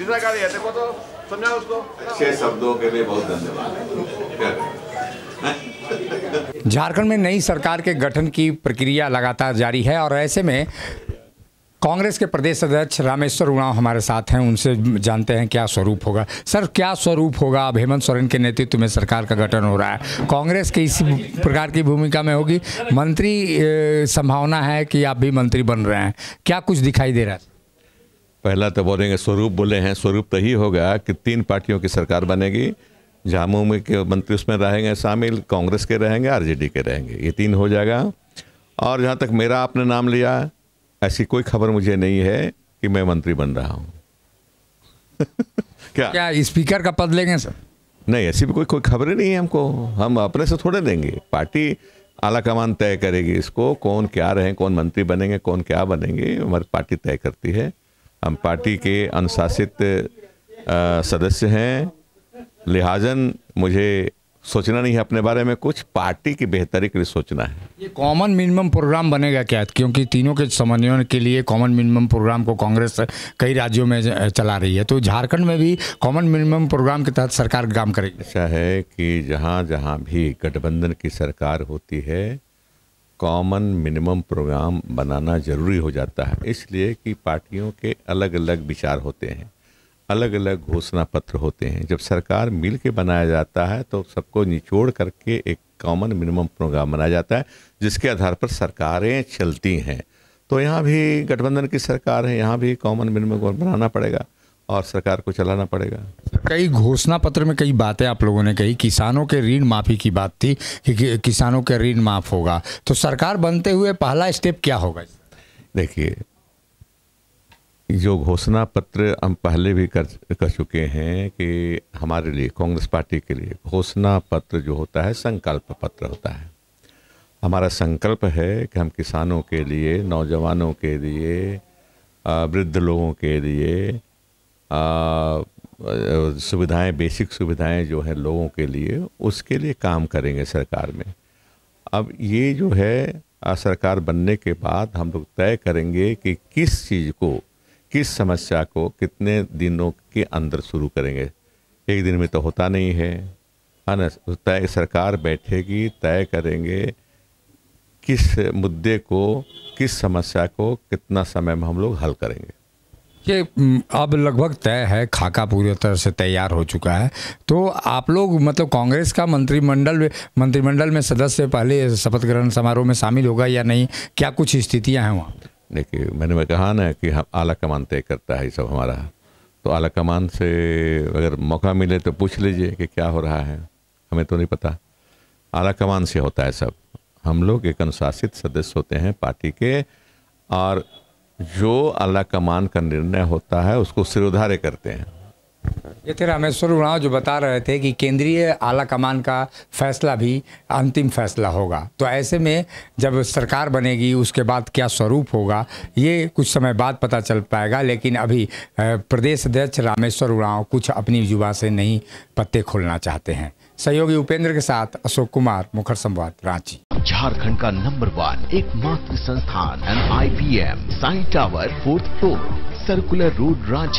तीसरा कार्य है देखो तो समझा उसको अच्छे शब्दों के लिए बहुत धन्यवाद झारखंड में नई सरकार के गठन की प्रक्रिया लगातार जारी है और ऐसे में कांग्रेस के प्रदेश अध्यक्ष रामेश्वर उड़ाव हमारे साथ हैं उनसे जानते हैं क्या स्वरूप होगा सर क्या स्वरूप होगा अब हेमंत सोरेन के नेतृत्व में सरकार का गठन हो रहा है कांग्रेस के इसी प्रकार की भूमिका में होगी मंत्री संभावना है कि आप भी मंत्री बन रहे हैं क्या कुछ दिखाई दे रहा है पहला तो बोलेंगे स्वरूप बोले हैं स्वरूप तो ही होगा कि तीन पार्टियों की सरकार बनेगी जामू में के मंत्री उसमें रहेंगे शामिल कांग्रेस के रहेंगे आरजेडी के रहेंगे ये तीन हो जाएगा और जहाँ तक मेरा आपने नाम लिया ऐसी कोई खबर मुझे नहीं है कि मैं मंत्री बन रहा हूँ क्या क्या स्पीकर का पद लेंगे सर नहीं ऐसी भी कोई कोई खबरें नहीं है हमको हम अपने से थोड़े देंगे पार्टी आला कमान तय करेगी इसको कौन क्या रहे कौन मंत्री बनेंगे कौन क्या बनेंगे हमारी पार्टी तय करती है हम पार्टी के अनुशासित सदस्य हैं लिहाजन मुझे सोचना नहीं है अपने बारे में कुछ पार्टी की बेहतरी के लिए सोचना है ये कॉमन मिनिमम प्रोग्राम बनेगा क्या क्योंकि तीनों के समन्वयन के लिए कॉमन मिनिमम प्रोग्राम को कांग्रेस कई राज्यों में चला रही है तो झारखंड में भी कॉमन मिनिमम प्रोग्राम के तहत सरकार काम करेगी ऐसा है कि जहाँ जहाँ भी गठबंधन की सरकार होती है कॉमन मिनिमम प्रोग्राम बनाना ज़रूरी हो जाता है इसलिए कि पार्टियों के अलग अलग विचार होते हैं अलग अलग घोषणा पत्र होते हैं जब सरकार मिल के बनाया जाता है तो सबको निचोड़ करके एक कॉमन मिनिमम प्रोग्राम बनाया जाता है जिसके आधार पर सरकारें चलती हैं तो यहाँ भी गठबंधन की सरकार है यहाँ भी कॉमन मिनिमम बनाना पड़ेगा और सरकार को चलाना पड़ेगा कई घोषणा पत्र में कई बातें आप लोगों ने कही किसानों के ऋण माफ़ी की बात थी कि किसानों के ऋण माफ़ होगा तो सरकार बनते हुए पहला स्टेप क्या होगा देखिए जो घोषणा पत्र हम पहले भी कर कर चुके हैं कि हमारे लिए कांग्रेस पार्टी के लिए घोषणा पत्र जो होता है संकल्प पत्र होता है हमारा संकल्प है कि हम किसानों के लिए नौजवानों के लिए वृद्ध लोगों के लिए आ, सुविधाएं बेसिक सुविधाएं जो है लोगों के लिए उसके लिए काम करेंगे सरकार में अब ये जो है सरकार बनने के बाद हम लोग तय करेंगे कि किस चीज़ को किस समस्या को कितने दिनों के अंदर शुरू करेंगे एक दिन में तो होता नहीं है अन तय सरकार बैठेगी तय करेंगे किस मुद्दे को किस समस्या को कितना समय में हम लोग हल करेंगे ये हम्म, अब लगभग तय है खाका पूरी तरह से तैयार हो चुका है तो आप लोग मतलब कांग्रेस का मंत्रिमंडल मंत्रिमंडल में सदस्य पहले शपथ ग्रहण समारोह में शामिल होगा या नहीं क्या कुछ स्थितियाँ हैं वहाँ देखिए मैंने मैं कहा ना कि हम आला कमान तय करता है ये सब हमारा तो आला कमान से अगर मौका मिले तो पूछ लीजिए कि क्या हो रहा है हमें तो नहीं पता आला कमान से होता है सब हम लोग एक अनुशासित सदस्य होते हैं पार्टी के और जो अल्लाह का मान का निर्णय होता है उसको सिरोधार्य करते हैं ये थे रामेश्वर उड़ाव जो बता रहे थे कि केंद्रीय आला कमान का फैसला भी अंतिम फैसला होगा तो ऐसे में जब सरकार बनेगी उसके बाद क्या स्वरूप होगा ये कुछ समय बाद पता चल पाएगा लेकिन अभी प्रदेश अध्यक्ष रामेश्वर उड़ाव कुछ अपनी युवा से नहीं पत्ते खोलना चाहते हैं सहयोगी उपेंद्र के साथ अशोक कुमार मुखर संवाद रांची झारखंड का नंबर वन एकमात्र संस्थान N I P M Sai tower fourth floor circular road Ranchi